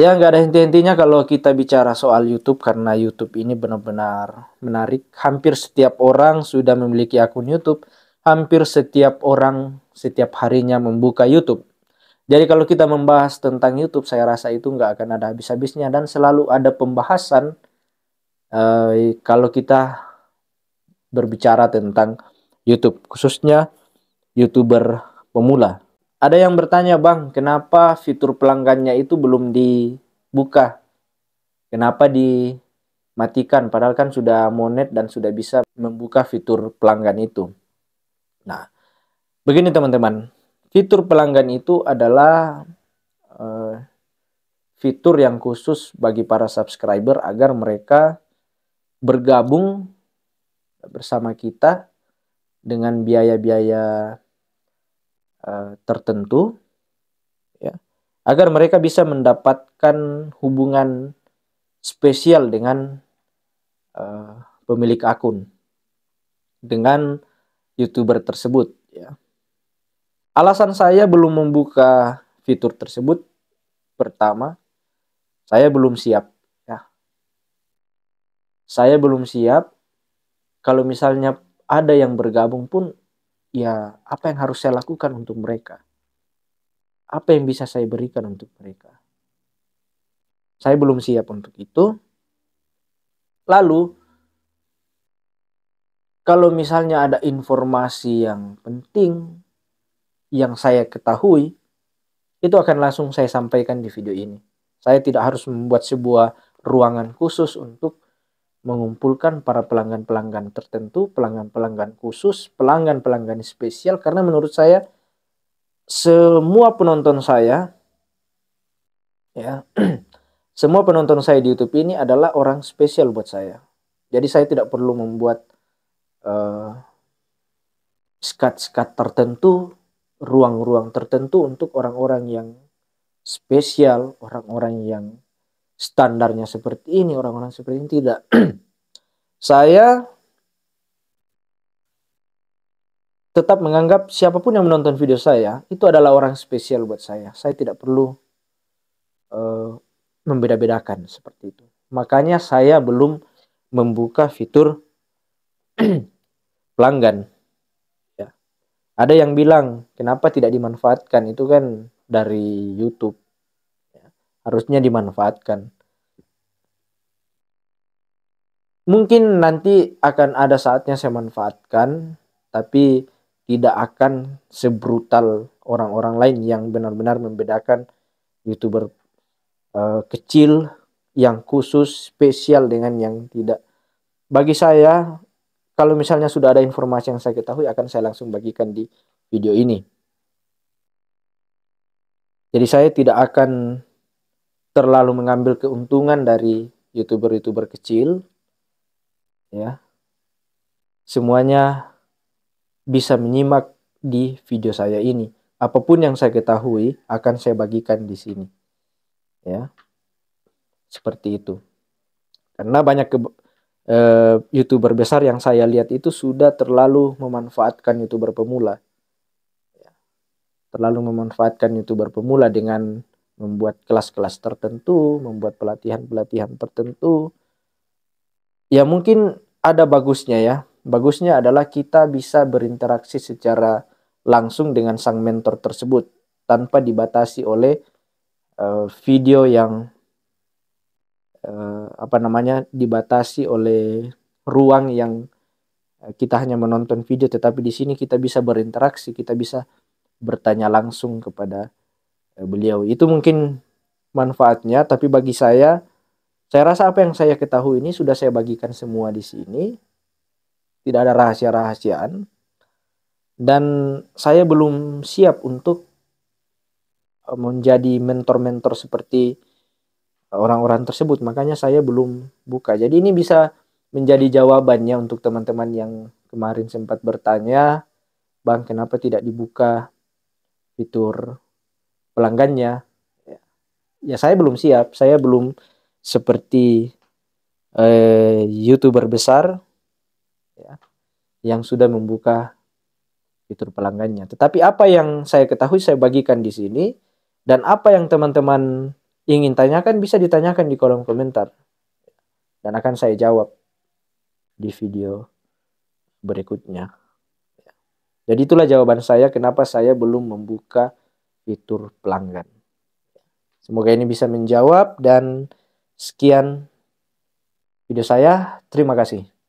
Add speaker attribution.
Speaker 1: Ya nggak ada henti-hentinya kalau kita bicara soal YouTube karena YouTube ini benar-benar menarik. Hampir setiap orang sudah memiliki akun YouTube. Hampir setiap orang setiap harinya membuka YouTube. Jadi kalau kita membahas tentang YouTube, saya rasa itu nggak akan ada habis-habisnya dan selalu ada pembahasan eh, kalau kita berbicara tentang YouTube, khususnya youtuber pemula. Ada yang bertanya, Bang, kenapa fitur pelanggannya itu belum dibuka? Kenapa dimatikan? Padahal kan sudah monet dan sudah bisa membuka fitur pelanggan itu. Nah, begini teman-teman. Fitur pelanggan itu adalah uh, fitur yang khusus bagi para subscriber agar mereka bergabung bersama kita dengan biaya-biaya Eh, tertentu ya agar mereka bisa mendapatkan hubungan spesial dengan uh, pemilik akun dengan youtuber tersebut ya alasan saya belum membuka fitur tersebut pertama saya belum siap ya saya belum siap kalau misalnya ada yang bergabung pun ya apa yang harus saya lakukan untuk mereka? Apa yang bisa saya berikan untuk mereka? Saya belum siap untuk itu. Lalu kalau misalnya ada informasi yang penting yang saya ketahui, itu akan langsung saya sampaikan di video ini. Saya tidak harus membuat sebuah ruangan khusus untuk mengumpulkan para pelanggan-pelanggan tertentu, pelanggan-pelanggan khusus, pelanggan-pelanggan spesial karena menurut saya semua penonton saya ya semua penonton saya di YouTube ini adalah orang spesial buat saya. Jadi saya tidak perlu membuat uh, skat-skat tertentu, ruang-ruang tertentu untuk orang-orang yang spesial, orang-orang yang standarnya seperti ini orang-orang seperti ini tidak saya tetap menganggap siapapun yang menonton video saya itu adalah orang spesial buat saya saya tidak perlu uh, membeda-bedakan seperti itu makanya saya belum membuka fitur pelanggan ya ada yang bilang kenapa tidak dimanfaatkan itu kan dari YouTube harusnya dimanfaatkan. Mungkin nanti akan ada saatnya saya manfaatkan, tapi tidak akan sebrutal orang-orang lain yang benar-benar membedakan youtuber uh, kecil yang khusus spesial dengan yang tidak. Bagi saya, kalau misalnya sudah ada informasi yang saya ketahui, akan saya langsung bagikan di video ini. Jadi saya tidak akan terlalu mengambil keuntungan dari youtuber-youtuber kecil ya semuanya bisa menyimak di video saya ini apapun yang saya ketahui akan saya bagikan di sini ya seperti itu karena banyak ke, e, eh, youtuber besar yang saya lihat itu sudah terlalu memanfaatkan youtuber pemula ya. terlalu memanfaatkan youtuber pemula dengan membuat kelas-kelas tertentu, membuat pelatihan-pelatihan tertentu. Ya mungkin ada bagusnya ya. Bagusnya adalah kita bisa berinteraksi secara langsung dengan sang mentor tersebut tanpa dibatasi oleh uh, video yang uh, apa namanya dibatasi oleh ruang yang eh, kita hanya menonton video tetapi di sini kita bisa berinteraksi, kita bisa bertanya langsung kepada Eh, beliau. Itu mungkin manfaatnya, tapi bagi saya, saya rasa apa yang saya ketahui ini sudah saya bagikan semua di sini. Tidak ada rahasia-rahasiaan. Dan saya belum siap untuk eh, menjadi mentor-mentor seperti eh, orang-orang tersebut. Makanya saya belum buka. Jadi ini bisa menjadi jawabannya untuk teman-teman yang kemarin sempat bertanya, Bang, kenapa tidak dibuka fitur pelanggannya. Ya saya belum siap, saya belum seperti eh, youtuber besar ya, yang sudah membuka fitur pelanggannya. Tetapi apa yang saya ketahui saya bagikan di sini dan apa yang teman-teman ingin tanyakan bisa ditanyakan di kolom komentar dan akan saya jawab di video berikutnya. Jadi itulah jawaban saya kenapa saya belum membuka fitur pelanggan. Semoga ini bisa menjawab dan sekian video saya. Terima kasih.